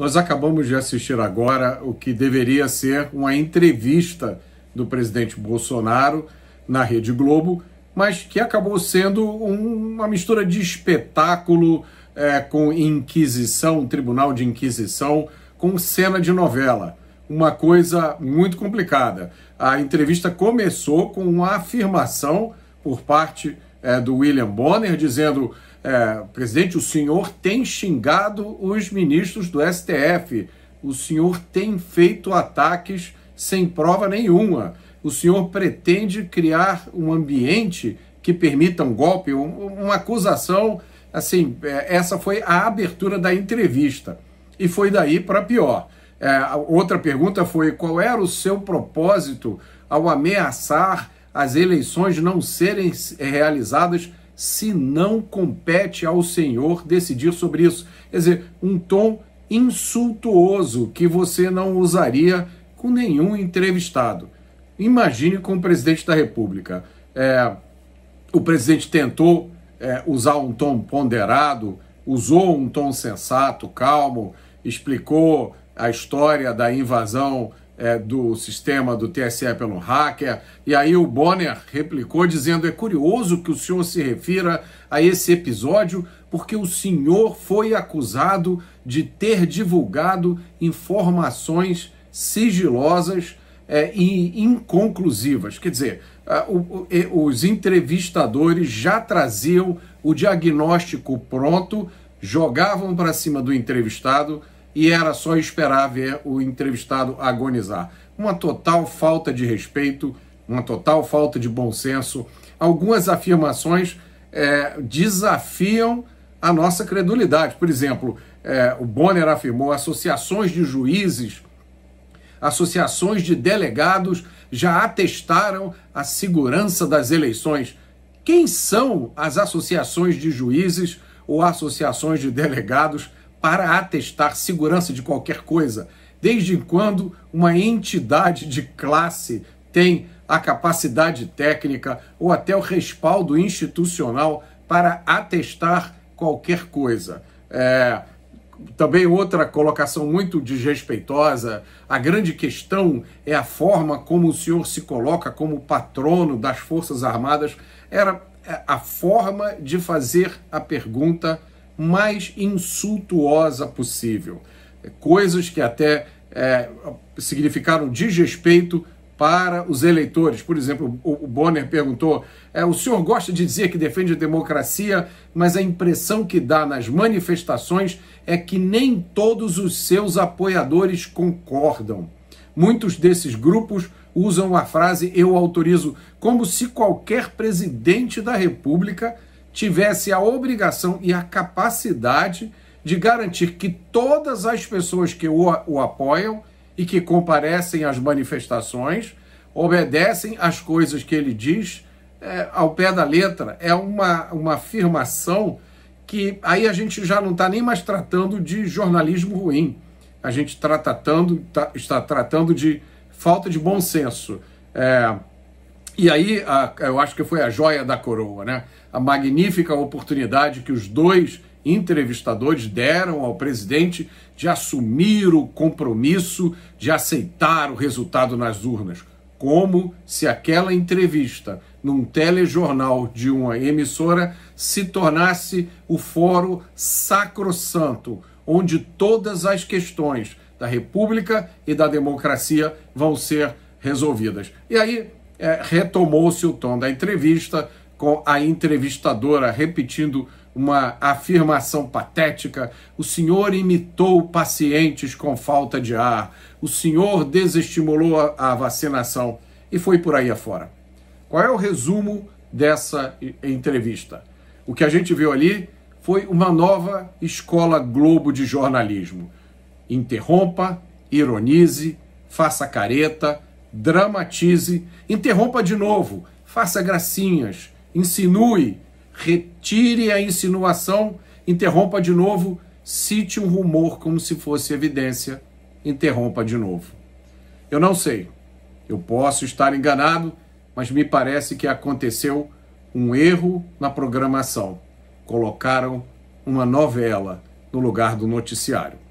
Nós acabamos de assistir agora o que deveria ser uma entrevista do presidente Bolsonaro na Rede Globo, mas que acabou sendo uma mistura de espetáculo é, com Inquisição, Tribunal de Inquisição, com cena de novela. Uma coisa muito complicada. A entrevista começou com uma afirmação por parte é, do William Bonner, dizendo: é, presidente, o senhor tem xingado os ministros do STF, o senhor tem feito ataques sem prova nenhuma, o senhor pretende criar um ambiente que permita um golpe, um, uma acusação. Assim, é, essa foi a abertura da entrevista. E foi daí para pior. É, outra pergunta foi: qual era o seu propósito ao ameaçar as eleições não serem realizadas se não compete ao Senhor decidir sobre isso. Quer dizer, um tom insultuoso que você não usaria com nenhum entrevistado. Imagine com o presidente da República. É, o presidente tentou é, usar um tom ponderado, usou um tom sensato, calmo, explicou a história da invasão é, do sistema do TSE pelo hacker. E aí o Bonner replicou dizendo: é curioso que o senhor se refira a esse episódio, porque o senhor foi acusado de ter divulgado informações sigilosas é, e inconclusivas. Quer dizer, os entrevistadores já traziam o diagnóstico pronto, jogavam para cima do entrevistado e era só esperar ver o entrevistado agonizar. Uma total falta de respeito, uma total falta de bom senso. Algumas afirmações é, desafiam a nossa credulidade. Por exemplo, é, o Bonner afirmou: associações de juízes, associações de delegados já atestaram a segurança das eleições. Quem são as associações de juízes ou associações de delegados para atestar segurança de qualquer coisa. Desde quando uma entidade de classe tem a capacidade técnica ou até o respaldo institucional para atestar qualquer coisa? É, também outra colocação muito desrespeitosa. A grande questão é a forma como o senhor se coloca como patrono das Forças Armadas. Era é, a forma de fazer a pergunta mais insultuosa possível. É, coisas que até é, significaram desrespeito para os eleitores. Por exemplo, o Bonner perguntou: é, o senhor gosta de dizer que defende a democracia, mas a impressão que dá nas manifestações é que nem todos os seus apoiadores concordam. Muitos desses grupos usam a frase eu autorizo, como se qualquer presidente da República tivesse a obrigação e a capacidade de garantir que todas as pessoas que o, o apoiam e que comparecem às manifestações obedecem às coisas que ele diz é, ao pé da letra. É uma, uma afirmação que aí a gente já não está nem mais tratando de jornalismo ruim. A gente tá tratando, tá, está tratando de falta de bom senso. É, e aí, a, eu acho que foi a joia da coroa, né? A magnífica oportunidade que os dois entrevistadores deram ao presidente de assumir o compromisso de aceitar o resultado nas urnas. Como se aquela entrevista num telejornal de uma emissora se tornasse o fórum sacrossanto, onde todas as questões da República e da democracia vão ser resolvidas. E aí, é, retomou-se o tom da entrevista, com a entrevistadora repetindo uma afirmação patética: o senhor imitou pacientes com falta de ar, o senhor desestimulou a vacinação e foi por aí afora. Qual é o resumo dessa entrevista? O que a gente viu ali foi uma nova escola Globo de jornalismo. Interrompa, ironize, faça careta, dramatize, interrompa de novo, faça gracinhas, insinue, retire a insinuação, interrompa de novo, cite um rumor como se fosse evidência, interrompa de novo. Eu não sei, eu posso estar enganado, mas me parece que aconteceu um erro na programação. Colocaram uma novela no lugar do noticiário.